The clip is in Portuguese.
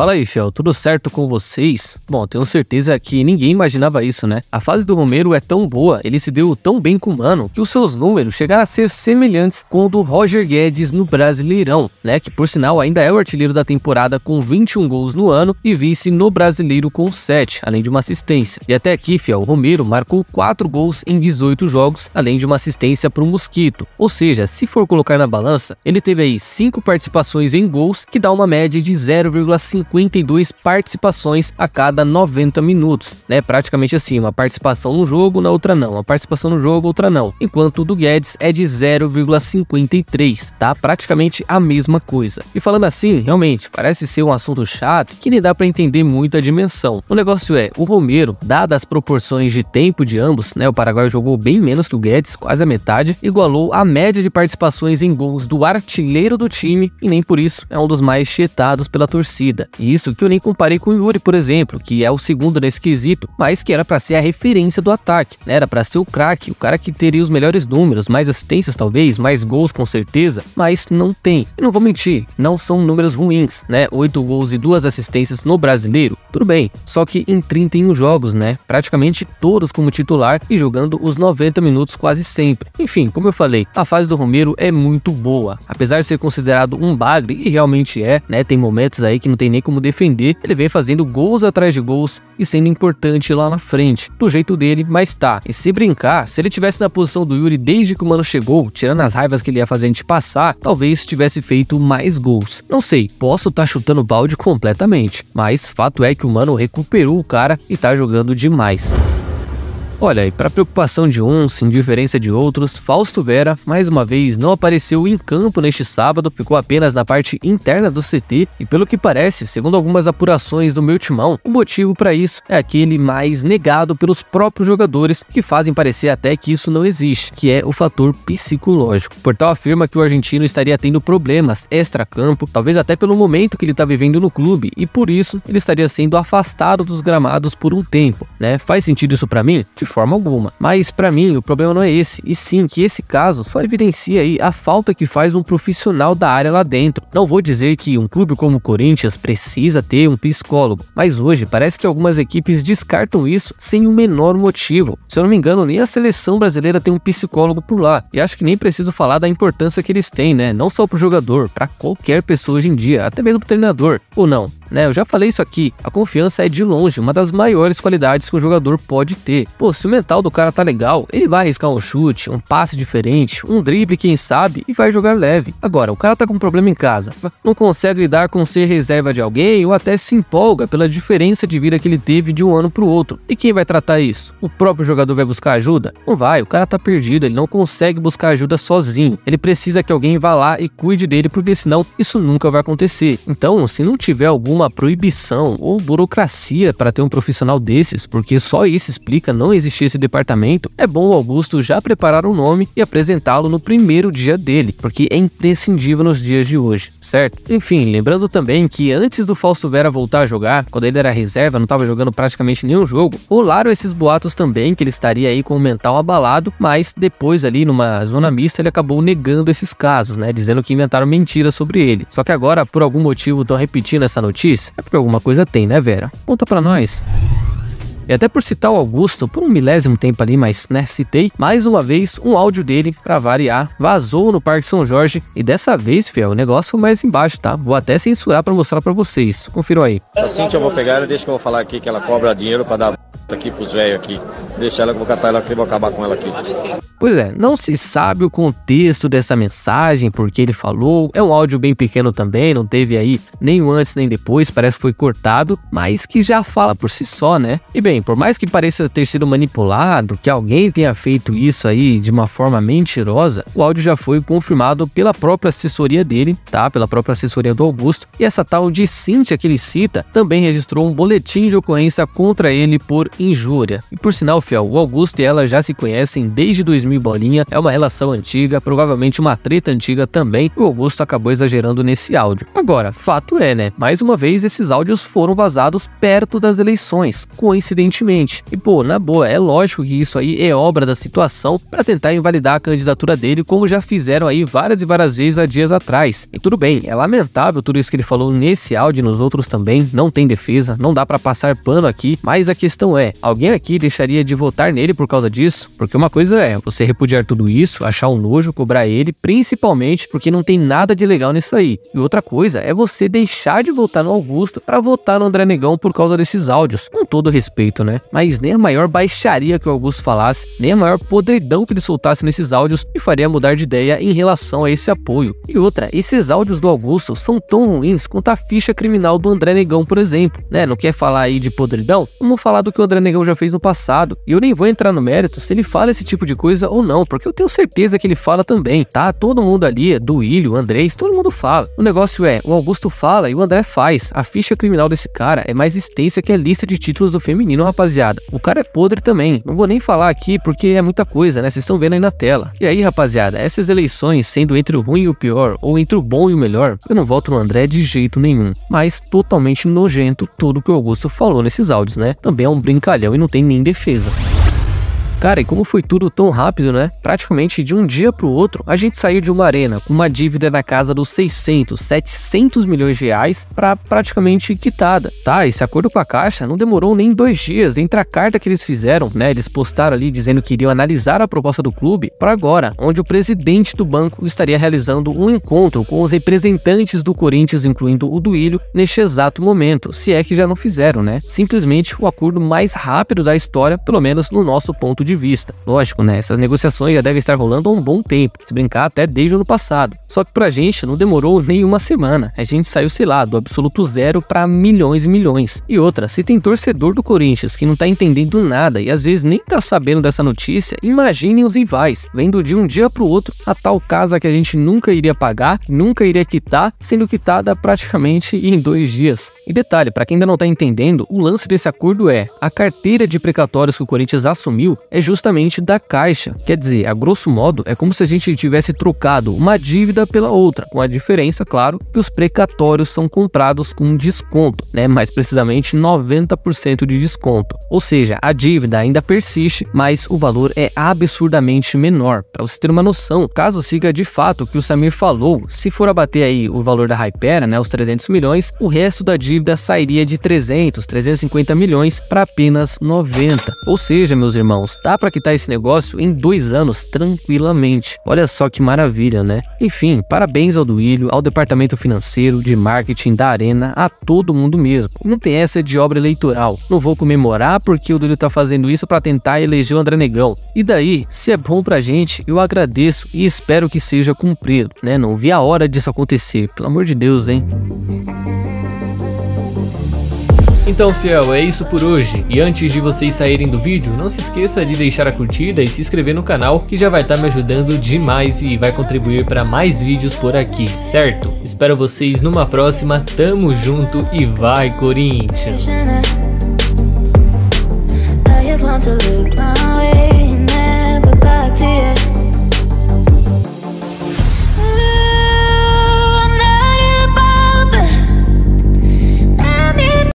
Fala aí, Fiel, tudo certo com vocês? Bom, tenho certeza que ninguém imaginava isso, né? A fase do Romero é tão boa, ele se deu tão bem com o Mano, que os seus números chegaram a ser semelhantes com o do Roger Guedes no Brasileirão, né? Que por sinal ainda é o artilheiro da temporada com 21 gols no ano e vice no Brasileiro com 7, além de uma assistência. E até aqui, Fiel, o Romero marcou 4 gols em 18 jogos, além de uma assistência para o Mosquito. Ou seja, se for colocar na balança, ele teve aí 5 participações em gols, que dá uma média de 0,5 52 participações a cada 90 minutos, né? Praticamente assim, uma participação no jogo, na outra não, uma participação no jogo, outra não. Enquanto o do Guedes é de 0,53, tá? Praticamente a mesma coisa. E falando assim, realmente, parece ser um assunto chato que nem dá para entender muito a dimensão. O negócio é, o Romero, dadas as proporções de tempo de ambos, né? O Paraguai jogou bem menos que o Guedes, quase a metade, igualou a média de participações em gols do artilheiro do time e nem por isso é um dos mais chetados pela torcida isso que eu nem comparei com o Yuri, por exemplo, que é o segundo nesse quesito, mas que era para ser a referência do ataque, né? era para ser o craque, o cara que teria os melhores números, mais assistências talvez, mais gols com certeza, mas não tem. E não vou mentir, não são números ruins, né? 8 gols e duas assistências no brasileiro, tudo bem, só que em 31 jogos, né? Praticamente todos como titular e jogando os 90 minutos quase sempre. Enfim, como eu falei, a fase do Romero é muito boa. Apesar de ser considerado um bagre, e realmente é, né? Tem momentos aí que não tem nem como defender, ele vem fazendo gols atrás de gols e sendo importante lá na frente, do jeito dele, mas tá. E se brincar, se ele tivesse na posição do Yuri desde que o Mano chegou, tirando as raivas que ele ia fazer a gente passar, talvez tivesse feito mais gols. Não sei, posso estar tá chutando balde completamente, mas fato é que o Mano recuperou o cara e tá jogando demais. Olha, e para preocupação de uns, indiferença de outros, Fausto Vera, mais uma vez, não apareceu em campo neste sábado, ficou apenas na parte interna do CT, e pelo que parece, segundo algumas apurações do meu timão, o motivo para isso é aquele mais negado pelos próprios jogadores, que fazem parecer até que isso não existe, que é o fator psicológico. O portal afirma que o argentino estaria tendo problemas extra-campo, talvez até pelo momento que ele está vivendo no clube, e por isso ele estaria sendo afastado dos gramados por um tempo, né? Faz sentido isso para mim? De forma alguma. Mas para mim, o problema não é esse, e sim que esse caso só evidencia aí a falta que faz um profissional da área lá dentro. Não vou dizer que um clube como o Corinthians precisa ter um psicólogo, mas hoje parece que algumas equipes descartam isso sem o menor motivo. Se eu não me engano, nem a seleção brasileira tem um psicólogo por lá, e acho que nem preciso falar da importância que eles têm, né? Não só pro jogador, para qualquer pessoa hoje em dia, até mesmo pro treinador. Ou não, né? Eu já falei isso aqui. A confiança é de longe uma das maiores qualidades que um jogador pode ter. Pô, se o mental do cara tá legal, ele vai arriscar um chute, um passe diferente, um drible, quem sabe, e vai jogar leve. Agora, o cara tá com um problema em casa, não consegue lidar com ser reserva de alguém ou até se empolga pela diferença de vida que ele teve de um ano pro outro. E quem vai tratar isso? O próprio jogador vai buscar ajuda? Não vai, o cara tá perdido, ele não consegue buscar ajuda sozinho. Ele precisa que alguém vá lá e cuide dele, porque senão isso nunca vai acontecer. Então, se não tiver algum uma proibição ou burocracia para ter um profissional desses, porque só isso explica não existir esse departamento, é bom o Augusto já preparar o um nome e apresentá-lo no primeiro dia dele, porque é imprescindível nos dias de hoje, certo? Enfim, lembrando também que antes do Fausto Vera voltar a jogar, quando ele era reserva, não estava jogando praticamente nenhum jogo, rolaram esses boatos também que ele estaria aí com o mental abalado, mas depois ali numa zona mista ele acabou negando esses casos, né, dizendo que inventaram mentiras sobre ele. Só que agora, por algum motivo, estão repetindo essa notícia é porque alguma coisa tem, né, Vera? Conta para nós. E até por citar o Augusto, por um milésimo tempo ali, mas né, citei, mais uma vez um áudio dele, pra variar, vazou no Parque São Jorge. E dessa vez, fiel, o negócio foi mais embaixo, tá? Vou até censurar pra mostrar pra vocês. Confiram aí. Tá assim que eu vou pegar e deixa que eu vou falar aqui que ela cobra dinheiro pra dar aqui pros velhos aqui. Deixa ela, que eu vou catar ela aqui, vou acabar com ela aqui. Pois é, não se sabe o contexto dessa mensagem, porque ele falou. É um áudio bem pequeno também, não teve aí nem antes nem depois, parece que foi cortado, mas que já fala por si só, né? E bem, por mais que pareça ter sido manipulado, que alguém tenha feito isso aí de uma forma mentirosa, o áudio já foi confirmado pela própria assessoria dele, tá? Pela própria assessoria do Augusto. E essa tal de Cíntia que ele cita também registrou um boletim de ocorrência contra ele por injúria. E por sinal, Fiel, o Augusto e ela já se conhecem desde 2000 bolinha, é uma relação antiga, provavelmente uma treta antiga também. O Augusto acabou exagerando nesse áudio. Agora, fato é, né? Mais uma vez, esses áudios foram vazados perto das eleições, coincidentemente recentemente. E pô, na boa, é lógico que isso aí é obra da situação para tentar invalidar a candidatura dele, como já fizeram aí várias e várias vezes há dias atrás. E tudo bem, é lamentável tudo isso que ele falou nesse áudio e nos outros também, não tem defesa, não dá para passar pano aqui, mas a questão é, alguém aqui deixaria de votar nele por causa disso? Porque uma coisa é você repudiar tudo isso, achar um nojo, cobrar ele, principalmente porque não tem nada de legal nisso aí. E outra coisa é você deixar de votar no Augusto para votar no André Negão por causa desses áudios. Com todo respeito, certo, né? Mas nem a maior baixaria que o Augusto falasse, nem a maior podridão que ele soltasse nesses áudios me faria mudar de ideia em relação a esse apoio. E outra, esses áudios do Augusto são tão ruins quanto a ficha criminal do André Negão, por exemplo. Né? Não quer falar aí de podridão? Vamos falar do que o André Negão já fez no passado. E eu nem vou entrar no mérito se ele fala esse tipo de coisa ou não, porque eu tenho certeza que ele fala também, tá? Todo mundo ali, do Ilho, Andrés, todo mundo fala. O negócio é, o Augusto fala e o André faz. A ficha criminal desse cara é mais extensa que a lista de títulos do feminino rapaziada, o cara é podre também. Não vou nem falar aqui porque é muita coisa, né? Vocês estão vendo aí na tela. E aí, rapaziada, essas eleições sendo entre o ruim e o pior, ou entre o bom e o melhor, eu não voto no André de jeito nenhum. Mas totalmente nojento tudo que o Augusto falou nesses áudios, né? Também é um brincalhão e não tem nem defesa. Cara, e como foi tudo tão rápido, né? Praticamente de um dia pro outro, a gente saiu de uma arena com uma dívida na casa dos 600, 700 milhões de reais para praticamente quitada, tá? Esse acordo com a Caixa não demorou nem dois dias entre a carta que eles fizeram, né? Eles postaram ali dizendo que iriam analisar a proposta do clube para agora, onde o presidente do banco estaria realizando um encontro com os representantes do Corinthians, incluindo o Duílio, neste exato momento, se é que já não fizeram, né? Simplesmente o acordo mais rápido da história, pelo menos no nosso ponto de de vista. Lógico, né? Essas negociações já devem estar rolando há um bom tempo, se brincar até desde o ano passado. Só que pra gente não demorou nem uma semana. A gente saiu, sei lá, do absoluto zero para milhões e milhões. E outra, se tem torcedor do Corinthians que não tá entendendo nada e às vezes nem tá sabendo dessa notícia, imaginem os rivais, vendo de um dia pro outro a tal casa que a gente nunca iria pagar, nunca iria quitar, sendo quitada praticamente em dois dias. E detalhe, para quem ainda não tá entendendo, o lance desse acordo é: a carteira de precatórios que o Corinthians assumiu é é justamente da caixa. Quer dizer, a grosso modo, é como se a gente tivesse trocado uma dívida pela outra, com a diferença, claro, que os precatórios são comprados com desconto, né? mais precisamente 90% de desconto. Ou seja, a dívida ainda persiste, mas o valor é absurdamente menor. Para você ter uma noção, caso siga de fato o que o Samir falou, se for abater aí o valor da Hypera, né, os 300 milhões, o resto da dívida sairia de 300, 350 milhões para apenas 90. Ou seja, meus irmãos, tá dá para quitar esse negócio em dois anos tranquilamente. Olha só que maravilha, né? Enfim, parabéns ao Duílio, ao departamento financeiro, de marketing da Arena, a todo mundo mesmo. Não tem essa de obra eleitoral. Não vou comemorar porque o Duílio tá fazendo isso para tentar eleger o André Negão. E daí, se é bom pra gente, eu agradeço e espero que seja cumprido, né? Não vi a hora disso acontecer, pelo amor de Deus, hein? Então fiel, é isso por hoje. E antes de vocês saírem do vídeo, não se esqueça de deixar a curtida e se inscrever no canal que já vai estar tá me ajudando demais e vai contribuir para mais vídeos por aqui, certo? Espero vocês numa próxima, tamo junto e vai Corinthians! want to look my way, never back to you.